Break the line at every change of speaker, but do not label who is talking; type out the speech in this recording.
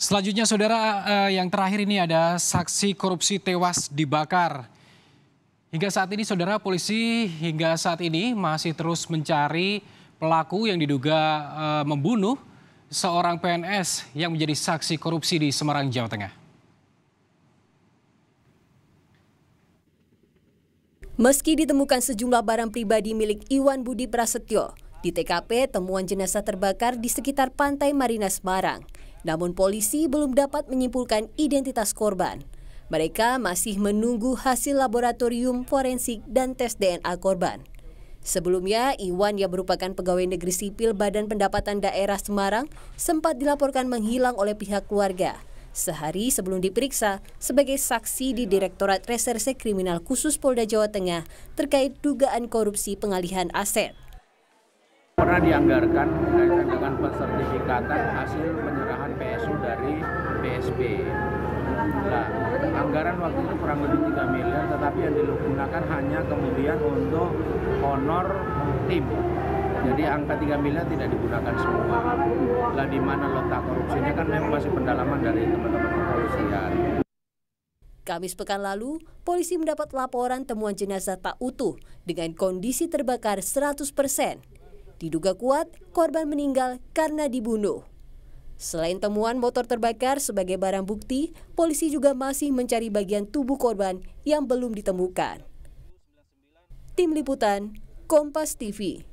Selanjutnya saudara eh, yang terakhir ini ada saksi korupsi tewas dibakar. Hingga saat ini saudara polisi hingga saat ini masih terus mencari pelaku yang diduga eh, membunuh seorang PNS yang menjadi saksi korupsi di Semarang, Jawa Tengah.
Meski ditemukan sejumlah barang pribadi milik Iwan Budi Prasetyo, di TKP temuan jenazah terbakar di sekitar pantai Marina Semarang. Namun polisi belum dapat menyimpulkan identitas korban. Mereka masih menunggu hasil laboratorium forensik dan tes DNA korban. Sebelumnya, Iwan yang merupakan pegawai negeri sipil Badan Pendapatan Daerah Semarang sempat dilaporkan menghilang oleh pihak keluarga. Sehari sebelum diperiksa sebagai saksi di Direktorat Reserse Kriminal Khusus Polda Jawa Tengah terkait dugaan korupsi pengalihan aset.
Pernah dianggarkan dengan peserta kesepakatan hasil penyerahan PSU dari PSB. Nah, anggaran waktu itu kurang lebih 3 miliar, tetapi yang digunakan hanya kemudian untuk honor tim. Jadi angka 3 miliar tidak digunakan semua. Lah di mana letak korupsinya kan memang masih pendalaman dari teman-teman kepolisian.
Kamis pekan lalu, polisi mendapat laporan temuan jenazah tak utuh dengan kondisi terbakar 100 persen. Diduga kuat, korban meninggal karena dibunuh. Selain temuan motor terbakar sebagai barang bukti, polisi juga masih mencari bagian tubuh korban yang belum ditemukan. Tim Liputan, Kompas TV.